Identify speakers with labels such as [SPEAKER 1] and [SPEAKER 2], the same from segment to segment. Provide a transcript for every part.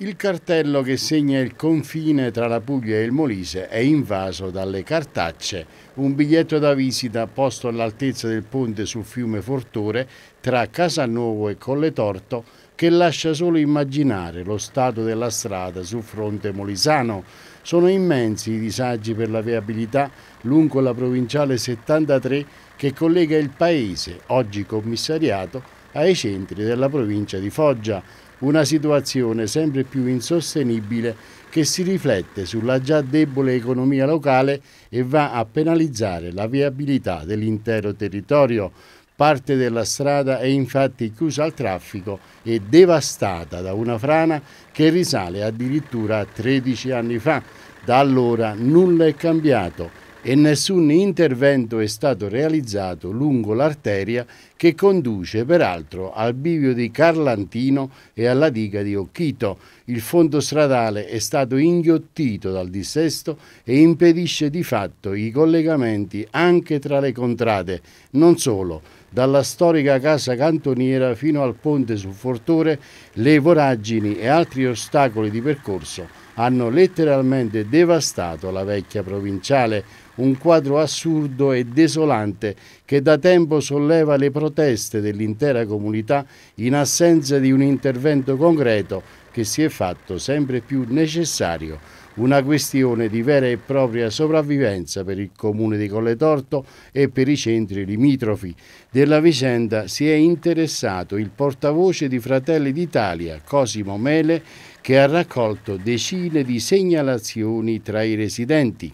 [SPEAKER 1] Il cartello che segna il confine tra la Puglia e il Molise è invaso dalle cartacce, un biglietto da visita posto all'altezza del ponte sul fiume Fortore tra Casanovo e Colle Torto che lascia solo immaginare lo stato della strada sul fronte molisano. Sono immensi i disagi per la viabilità lungo la provinciale 73 che collega il paese, oggi commissariato, ai centri della provincia di Foggia, una situazione sempre più insostenibile che si riflette sulla già debole economia locale e va a penalizzare la viabilità dell'intero territorio. Parte della strada è infatti chiusa al traffico e devastata da una frana che risale addirittura a 13 anni fa. Da allora nulla è cambiato e nessun intervento è stato realizzato lungo l'arteria che conduce peraltro al bivio di Carlantino e alla diga di Occhito. Il fondo stradale è stato inghiottito dal dissesto e impedisce di fatto i collegamenti anche tra le contrade, non solo, dalla storica casa cantoniera fino al ponte sul Fortore, le voragini e altri ostacoli di percorso hanno letteralmente devastato la vecchia provinciale, un quadro assurdo e desolante che da tempo solleva le proteste dell'intera comunità in assenza di un intervento concreto che si è fatto sempre più necessario una questione di vera e propria sopravvivenza per il comune di Colletorto e per i centri limitrofi. Della vicenda si è interessato il portavoce di Fratelli d'Italia, Cosimo Mele, che ha raccolto decine di segnalazioni tra i residenti.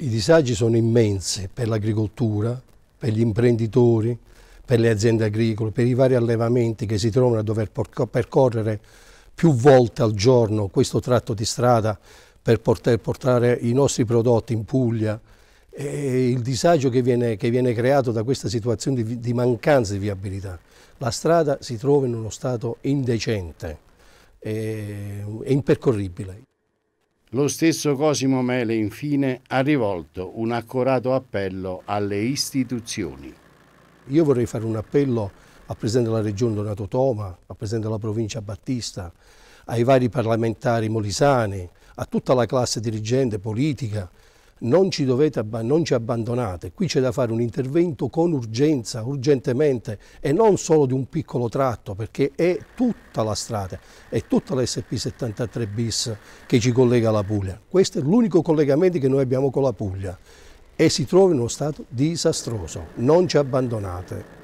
[SPEAKER 2] I disagi sono immensi per l'agricoltura, per gli imprenditori, per le aziende agricole, per i vari allevamenti che si trovano a dover percorrere più volte al giorno questo tratto di strada per poter portare i nostri prodotti in Puglia e il disagio che viene, che viene creato da questa situazione di, di mancanza di viabilità. La strada si trova in uno stato indecente e, e impercorribile.
[SPEAKER 1] Lo stesso Cosimo Mele infine ha rivolto un accorato appello alle istituzioni. Io
[SPEAKER 2] vorrei fare un appello al Presidente della Regione Donato Toma, al Presidente della Provincia Battista, ai vari parlamentari molisani, a tutta la classe dirigente, politica, non ci, dovete, non ci abbandonate, qui c'è da fare un intervento con urgenza, urgentemente e non solo di un piccolo tratto perché è tutta la strada, è tutta lsp 73 bis che ci collega alla Puglia. Questo è l'unico collegamento che noi abbiamo con la Puglia e si trova in uno stato disastroso, non ci abbandonate.